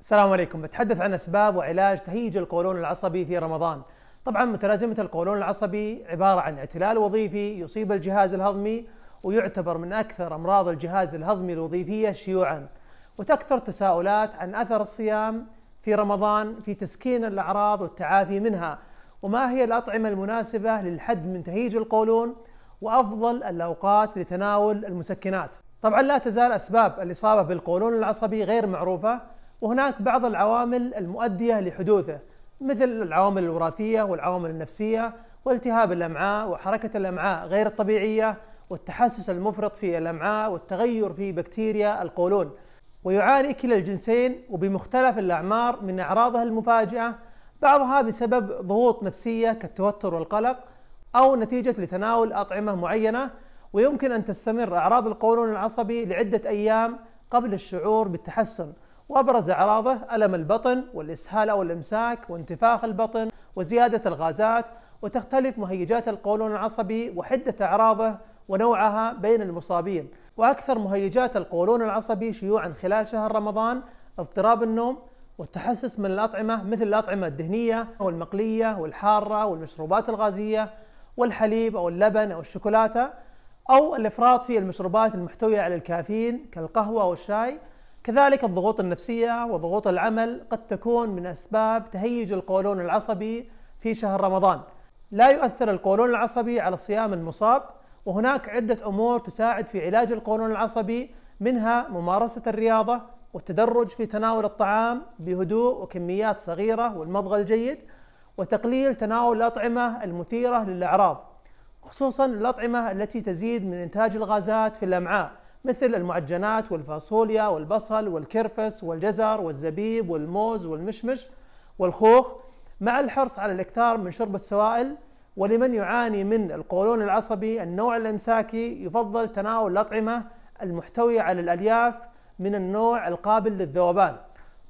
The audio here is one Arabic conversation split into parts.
السلام عليكم بتحدث عن اسباب وعلاج تهيج القولون العصبي في رمضان طبعا متلازمه القولون العصبي عباره عن اعتلال وظيفي يصيب الجهاز الهضمي ويعتبر من اكثر امراض الجهاز الهضمي الوظيفيه شيوعا وتكثر تساؤلات عن اثر الصيام في رمضان في تسكين الاعراض والتعافي منها وما هي الاطعمه المناسبه للحد من تهيج القولون وافضل الاوقات لتناول المسكنات طبعا لا تزال اسباب الاصابه بالقولون العصبي غير معروفه وهناك بعض العوامل المؤدية لحدوثه مثل العوامل الوراثية والعوامل النفسية والتهاب الأمعاء وحركة الأمعاء غير الطبيعية والتحسس المفرط في الأمعاء والتغير في بكتيريا القولون ويعاني كلا الجنسين وبمختلف الأعمار من أعراضها المفاجئة بعضها بسبب ضغوط نفسية كالتوتر والقلق أو نتيجة لتناول أطعمة معينة ويمكن أن تستمر أعراض القولون العصبي لعدة أيام قبل الشعور بالتحسن وأبرز أعراضه ألم البطن والإسهال أو الإمساك وانتفاخ البطن وزيادة الغازات وتختلف مهيجات القولون العصبي وحدة أعراضه ونوعها بين المصابين وأكثر مهيجات القولون العصبي شيوعا خلال شهر رمضان اضطراب النوم والتحسس من الأطعمة مثل الأطعمة الدهنية والمقلية والحارة والمشروبات الغازية والحليب أو اللبن أو الشوكولاتة أو الإفراط في المشروبات المحتوية على الكافيين كالقهوة والشاي كذلك الضغوط النفسية وضغوط العمل قد تكون من أسباب تهيج القولون العصبي في شهر رمضان لا يؤثر القولون العصبي على صيام المصاب وهناك عدة أمور تساعد في علاج القولون العصبي منها ممارسة الرياضة والتدرج في تناول الطعام بهدوء وكميات صغيرة والمضغ الجيد وتقليل تناول الأطعمة المثيرة للأعراض خصوصا الأطعمة التي تزيد من إنتاج الغازات في الأمعاء مثل المعجنات والفاصوليا والبصل والكرفس والجزر والزبيب والموز والمشمش والخوخ مع الحرص على الاكثار من شرب السوائل ولمن يعاني من القولون العصبي النوع الامساكي يفضل تناول الاطعمه المحتويه على الالياف من النوع القابل للذوبان.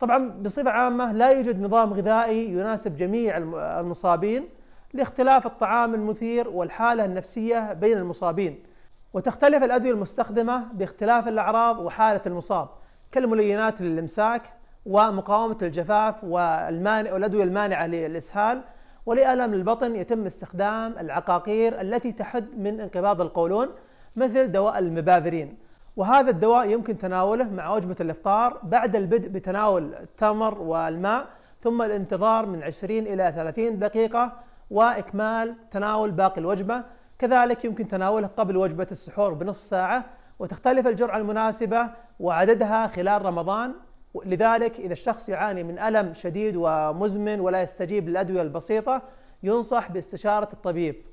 طبعا بصفه عامه لا يوجد نظام غذائي يناسب جميع المصابين لاختلاف الطعام المثير والحاله النفسيه بين المصابين. وتختلف الأدوية المستخدمة باختلاف الأعراض وحالة المصاب كالملينات للإمساك ومقاومة الجفاف والمانع والأدوية المانعة للإسهال ولألم البطن يتم استخدام العقاقير التي تحد من انقباض القولون مثل دواء المبافرين وهذا الدواء يمكن تناوله مع وجبة الإفطار بعد البدء بتناول التمر والماء ثم الانتظار من 20 إلى 30 دقيقة وإكمال تناول باقي الوجبة كذلك يمكن تناوله قبل وجبة السحور بنصف ساعة وتختلف الجرعة المناسبة وعددها خلال رمضان لذلك إذا الشخص يعاني من ألم شديد ومزمن ولا يستجيب للأدوية البسيطة ينصح باستشارة الطبيب